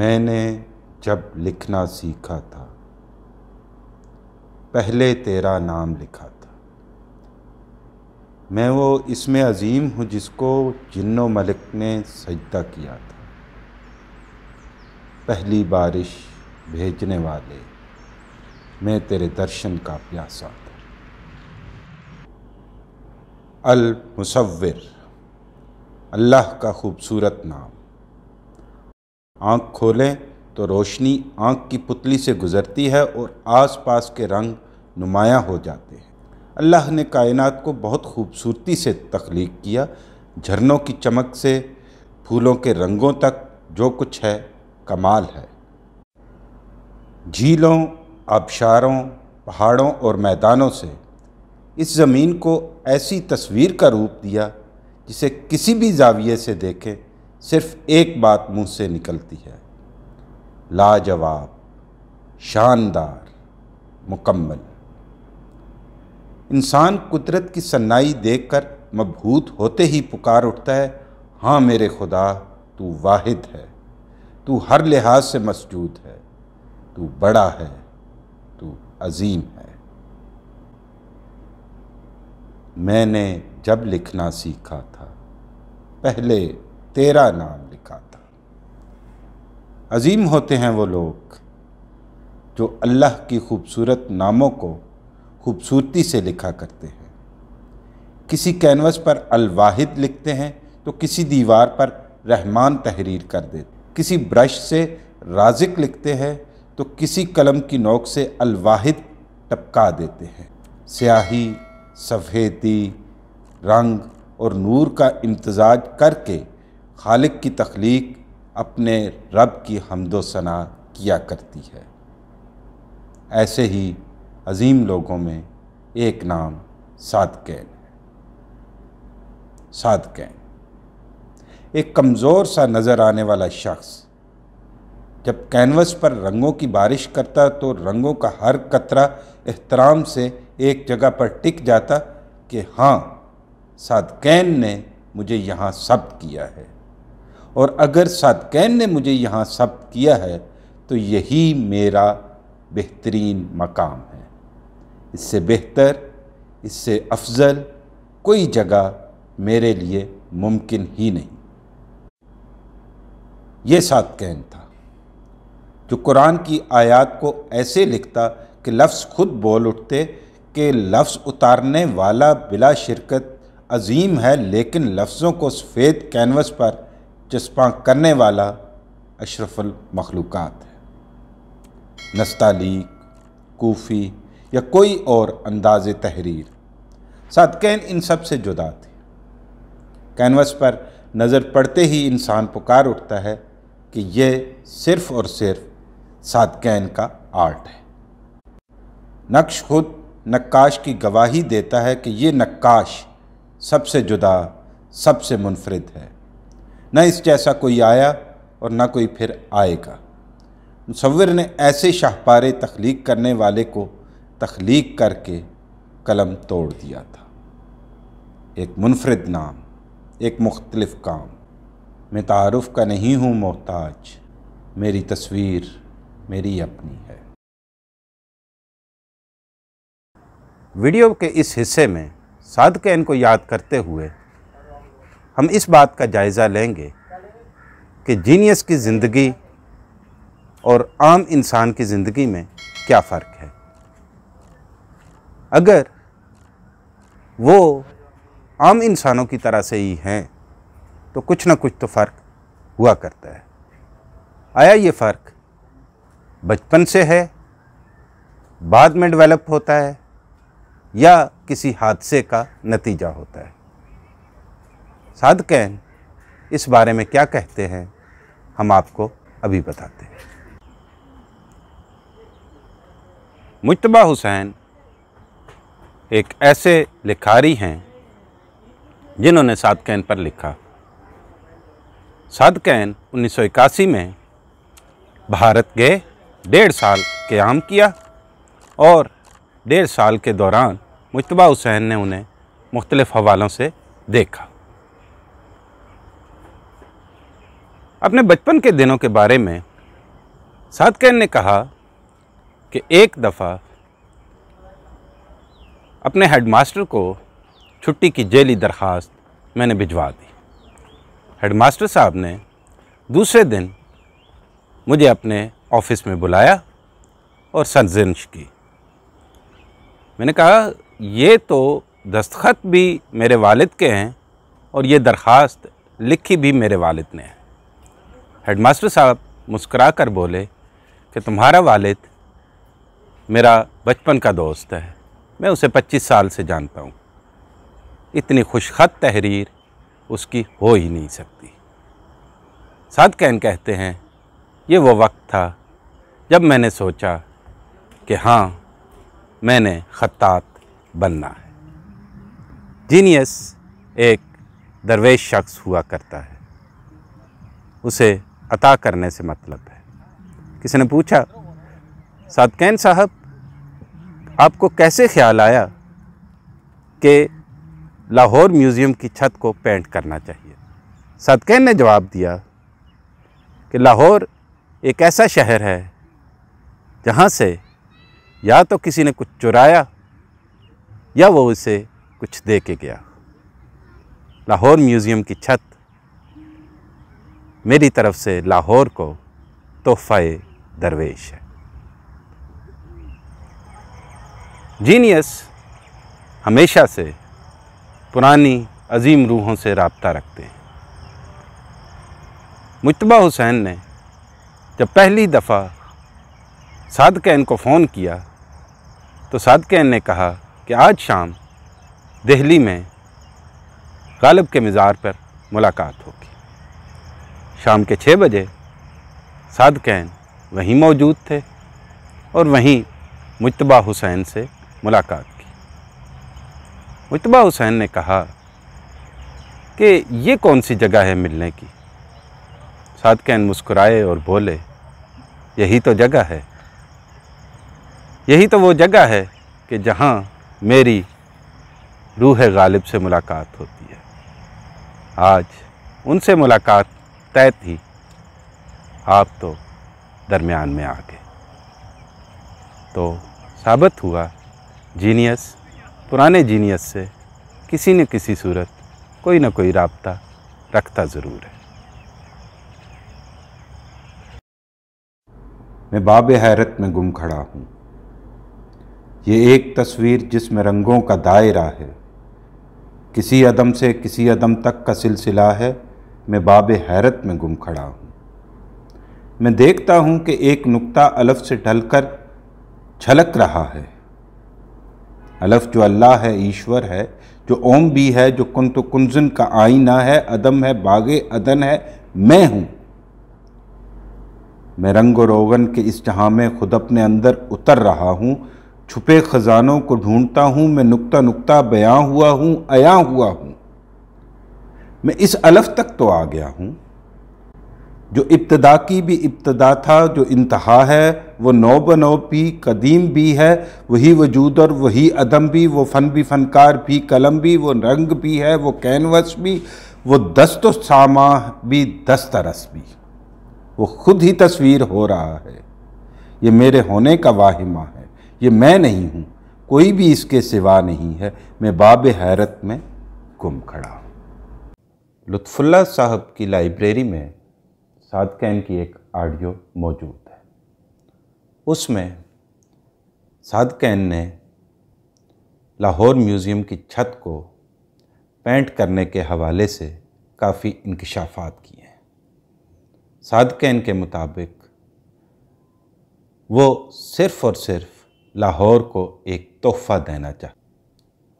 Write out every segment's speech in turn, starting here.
मैंने जब लिखना सीखा था पहले तेरा नाम लिखा था मैं वो इसमें अजीम हूँ जिसको जिन्नो मलिक ने सजदा किया था पहली बारिश भेजने वाले मैं तेरे दर्शन का प्यासा था अल मुसविर अल्लाह का खूबसूरत नाम आँख खोलें तो रोशनी आँख की पुतली से गुज़रती है और आसपास के रंग नुमाया हो जाते हैं अल्लाह ने कायनात को बहुत खूबसूरती से तख्लीक किया झरनों की चमक से फूलों के रंगों तक जो कुछ है कमाल है झीलों आबशारों पहाड़ों और मैदानों से इस ज़मीन को ऐसी तस्वीर का रूप दिया जिसे किसी भी जाविये से देखें सिर्फ एक बात मुंह से निकलती है लाजवाब शानदार मुकम्मल इंसान कुदरत की सन्नाई देखकर मबहूत होते ही पुकार उठता है हाँ मेरे खुदा तू वाहिद है तू हर लिहाज से मसजूद है तू बड़ा है तू अजीम है मैंने जब लिखना सीखा था पहले तेरा नाम लिखा था अजीम होते हैं वो लोग जो अल्लाह की खूबसूरत नामों को खूबसूरती से लिखा करते हैं किसी कैनवस पर अलवाहिद लिखते हैं तो किसी दीवार पर रहमान तहरीर कर देते किसी ब्रश से राजिक लिखते हैं तो किसी कलम की नोक से अलवाहिद टपका देते हैं स्याही सफ़ेदी रंग और नूर का इम्तजाज करके खालिक की तख्लीक अपने रब की हमदोसना किया करती है ऐसे ही अजीम लोगों में एक नाम सादकैन है सादकैन एक कमज़ोर सा नज़र आने वाला शख्स जब कैनवस पर रंगों की बारिश करता तो रंगों का हर कतरा एहतराम से एक जगह पर टिक जाता कि हाँ सादकैन ने मुझे यहाँ सब किया है और अगर सादकैन ने मुझे यहाँ सब किया है तो यही मेरा बेहतरीन मकाम है इससे बेहतर इससे अफजल कोई जगह मेरे लिए मुमकिन ही नहीं ये कैन था जो कुरान की आयत को ऐसे लिखता कि लफ्ज़ खुद बोल उठते कि लफ्ज़ उतारने वाला बिला शिरकत अजीम है लेकिन लफ्ज़ों को सफ़ेद कैनवस पर चस्पा करने वाला अशरफुल मखलूक़ात है नस्तालीक कोफ़ी या कोई और अंदाज तहरीर सदकैन इन सब से जुदा थी कैनवस पर नज़र पड़ते ही इंसान पुकार उठता है कि यह सिर्फ़ और सिर्फ सादकैन का आर्ट है नक्श खुद नक्काश की गवाही देता है कि ये नक्काश सबसे जुदा सबसे मुनफरद है न इस जैसा कोई आया और न कोई फिर आएगा मुसविर ने ऐसे शाहपारे तख्लीक करने वाले को तख्लीक करके कलम तोड़ दिया था एक मुनफरद नाम एक मुख्तलफ़ काम मैं तारफ़ का नहीं हूँ मोहताज मेरी तस्वीर मेरी अपनी है वीडियो के इस हिस्से में सादकैन को याद करते हुए हम इस बात का जायज़ा लेंगे कि जीनियस की ज़िंदगी और आम इंसान की ज़िंदगी में क्या फ़र्क है अगर वो आम इंसानों की तरह से ही हैं तो कुछ ना कुछ तो फ़र्क हुआ करता है आया ये फ़र्क बचपन से है बाद में डेवलप होता है या किसी हादसे का नतीजा होता है सादकैन इस बारे में क्या कहते हैं हम आपको अभी बताते हैं मुशतबा हुसैन एक ऐसे लिखारी हैं जिन्होंने सादकैन पर लिखा सादकैन उन्नीस सौ इक्यासी में भारत गए डेढ़ साल क्याम किया और डेढ़ साल के दौरान मुशतबा हुसैन ने उन्हें मुख्तलिफ़ हवालों से देखा अपने बचपन के दिनों के बारे में सात कैन ने कहा कि एक दफ़ा अपने हेडमास्टर को छुट्टी की जेली दरख्वास्त मैंने भिजवा दी हेडमास्टर साहब ने दूसरे दिन मुझे अपने ऑफिस में बुलाया और सरजनश की मैंने कहा ये तो दस्तखत भी मेरे वालिद के हैं और ये दरख्वास्त लिखी भी मेरे वालिद ने है हेडमास्टर साहब मुस्करा कर बोले कि तुम्हारा वालिद मेरा बचपन का दोस्त है मैं उसे 25 साल से जानता हूँ इतनी खुशखत तहरीर उसकी हो ही नहीं सकती साद कैन कहते हैं ये वो वक्त था जब मैंने सोचा कि हाँ मैंने ख़त्तात बनना है जीनियस एक दरवेश शख्स हुआ करता है उसे अता करने से मतलब है किसी ने पूछा सातकैन साहब आपको कैसे ख्याल आया कि लाहौर म्यूज़ियम की छत को पेंट करना चाहिए सातकैन ने जवाब दिया कि लाहौर एक ऐसा शहर है जहाँ से या तो किसी ने कुछ चुराया या वो उसे कुछ दे के गया लाहौर म्यूज़ियम की छत मेरी तरफ से लाहौर को तोहफ़ दरवेश है जीनियस हमेशा से पुरानी अजीम रूहों से रबता रखते हैं मुतबा हुसैन ने जब पहली दफ़ा सादकैन को फ़ोन किया तो कैन ने कहा कि आज शाम दिल्ली में गालिब के मज़ार पर मुलाकात होगी शाम के छः बजे साद कैन वहीं मौजूद थे और वहीं मुतबा हुसैन से मुलाकात की मुतबा हुसैन ने कहा कि ये कौन सी जगह है मिलने की साद कैन मुस्कुराए और बोले यही तो जगह है यही तो वो जगह है कि जहाँ मेरी रूह गालिब से मुलाकात होती है आज उनसे मुलाकात तय थी आप तो दरमियान में आ गए तो साबित हुआ जीनियस पुराने जीनियस से किसी न किसी सूरत कोई ना कोई रबता रखता ज़रूर है मैं बाब हैरत में गुम खड़ा हूँ ये एक तस्वीर जिसमें रंगों का दायरा है किसी अदम से किसी अदम तक का सिलसिला है मैं बाब हैरत में गुम खड़ा हूँ मैं देखता हूँ कि एक नुक्ता अलफ से ढलकर छलक रहा है अलफ जो अल्लाह है ईश्वर है जो ओम भी है जो कुन तो कुंजन का आईना है अदम है बागे अदन है मैं हूँ मैं रंग और रोगन के इस जहाँ में खुद अपने अंदर उतर रहा हूँ छुपे ख़जानों को ढूंढता हूँ मैं नुक्ता नुक्ता बयां हुआ हूँ अया हुआ हूँ मैं इस अलफ तक तो आ गया हूँ जो इब्तदा की भी इब्तदा था जो इंतहा है वो नौ बनोब भी कदीम भी है वही वजूद और वही अदम भी वो फ़न भी फ़नकार भी कलम भी वो रंग भी है वो कैनवस भी वो दस्त सामा भी दस्त रस भी वो खुद ही तस्वीर हो रहा है ये मेरे होने का वाहिमा है ये मैं नहीं हूँ कोई भी इसके सिवा नहीं है मैं बाब हैरत में गुम खड़ा लुत्फुल्ला साहब की लाइब्रेरी में सादकैन की एक ऑडियो मौजूद है उसमें सादकैन ने लाहौर म्यूज़ियम की छत को पेंट करने के हवाले से काफ़ी इंकशाफात किए हैं सादकैन के मुताबिक वो सिर्फ़ और सिर्फ लाहौर को एक तोहफ़ा देना चाहते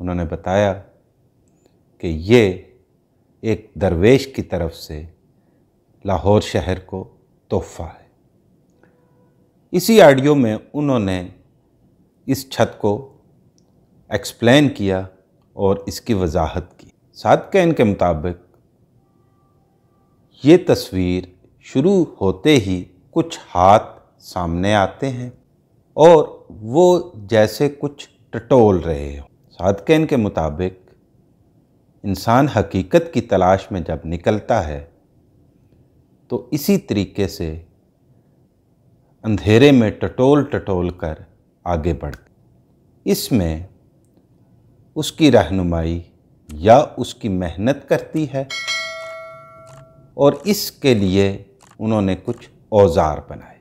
उन्होंने बताया कि ये एक दरवेश की तरफ से लाहौर शहर को तोहफा है इसी ऑडियो में उन्होंने इस छत को एक्सप्लेन किया और इसकी वजाहत की सादकैन के मुताबिक ये तस्वीर शुरू होते ही कुछ हाथ सामने आते हैं और वो जैसे कुछ टटोल रहे हो सादकैन के मुताबिक इंसान हकीकत की तलाश में जब निकलता है तो इसी तरीके से अंधेरे में टटोल टटोल कर आगे बढ़ इसमें उसकी रहनुमाई या उसकी मेहनत करती है और इसके लिए उन्होंने कुछ औजार बनाए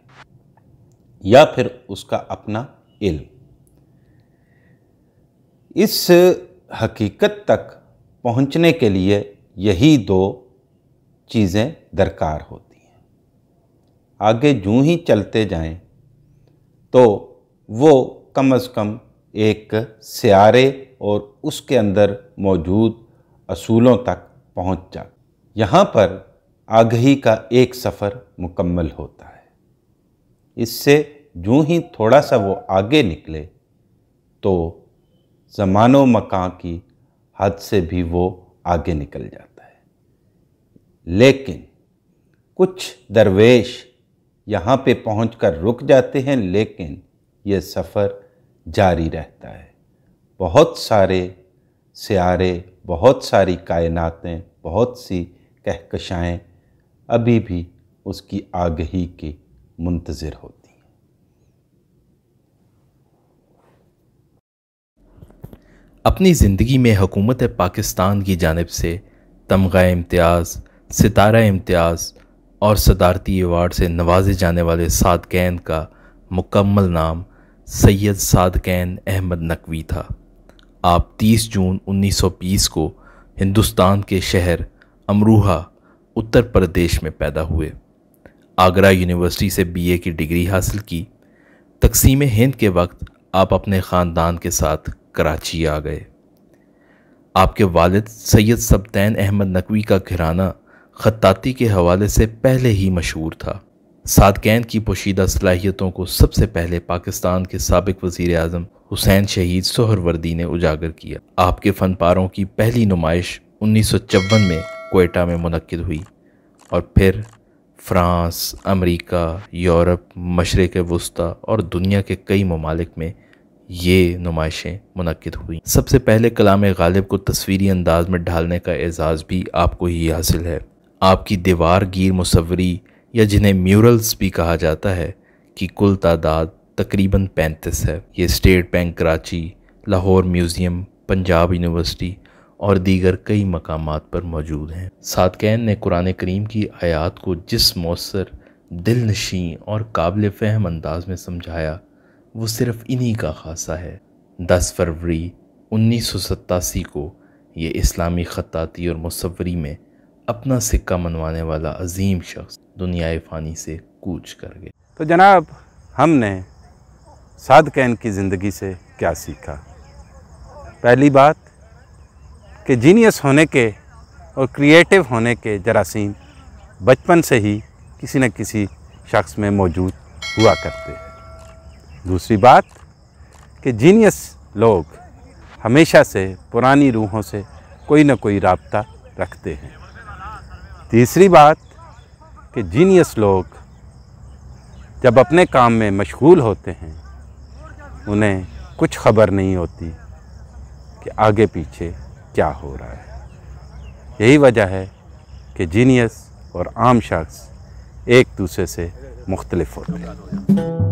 या फिर उसका अपना इल्म इस हकीकत तक पहुंचने के लिए यही दो चीज़ें दरकार होती हैं आगे जूँ ही चलते जाएं तो वो कम से कम एक सियारे और उसके अंदर मौजूद असूलों तक पहुंच जा यहाँ पर आगही का एक सफ़र मुकम्मल होता है इससे जूँ ही थोड़ा सा वो आगे निकले तो ज़मानो मकान की हद से भी वो आगे निकल जाता है लेकिन कुछ दरवेश यहाँ पे पहुँच रुक जाते हैं लेकिन ये सफ़र जारी रहता है बहुत सारे सियारे बहुत सारी कायनातें बहुत सी कहकशाएँ अभी भी उसकी आगही के मुंतज़र होती अपनी ज़िंदगी में हुकूमत पाकिस्तान की जानब से तमगा इम्तियाज़ सितारा इम्तियाज़ और सदारती एवार्ड से नवाजे जाने वाले कैन का मुकम्मल नाम सैयद सादकैन अहमद नकवी था आप 30 जून 1920 को हिंदुस्तान के शहर अमरूहा उत्तर प्रदेश में पैदा हुए आगरा यूनिवर्सिटी से बीए की डिग्री हासिल की तकसीम हिंद के वक्त आप अपने ख़ानदान के साथ कराची आ गए आपके वालिद सैयद सब्तैन अहमद नकवी का घराना खत्ताती के हवाले से पहले ही मशहूर था सादकैन की पोशीदा सलाहियतों को सबसे पहले पाकिस्तान के सबक वज़ी अजम हुसैन शहीद सोहरवर्दी ने उजागर किया आपके फ़नपारों की पहली नुमाइश उन्नीस सौ चौवन में कोयटा में मनद हुई और फिर फ्रांस अमरीका यूरोप मशरक़ वस्ती और दुनिया के कई ममालिक में ये नुमाइशें मनद हुई सबसे पहले कलाम गालिब को तस्वीरी अंदाज में ढालने का एजाज़ भी आपको ही हासिल है आपकी दीवार गिर मुसवरी या जिन्हें म्यूरल्स भी कहा जाता है कि कुल तादाद तकरीबन पैंतीस है ये state bank Karachi Lahore museum Punjab university और दीगर कई मकाम पर मौजूद हैं सादकैन ने कुरान करीम की आयात को जिस मौसर दिल नशी और काबिल फ़हम अंदाज में समझाया वो सिर्फ इन्हीं का खासा है 10 फरवरी उन्नीस को ये इस्लामी ख़ाती और मसवरी में अपना सिक्का मनवाने वाला अजीम शख्स दुनिया फ़ानी से कूच कर गए तो जनाब हमने साद कैन की ज़िंदगी से क्या सीखा पहली बात कि जीनियस होने के और क्रिएटिव होने के जरासीम बचपन से ही किसी न किसी शख्स में मौजूद हुआ करते हैं दूसरी बात कि जीनियस लोग हमेशा से पुरानी रूहों से कोई ना कोई रबता रखते हैं तीसरी बात कि जीनियस लोग जब अपने काम में मशगूल होते हैं उन्हें कुछ खबर नहीं होती कि आगे पीछे क्या हो रहा है यही वजह है कि जीनियस और आम शख्स एक दूसरे से मुख्तलफ होते हैं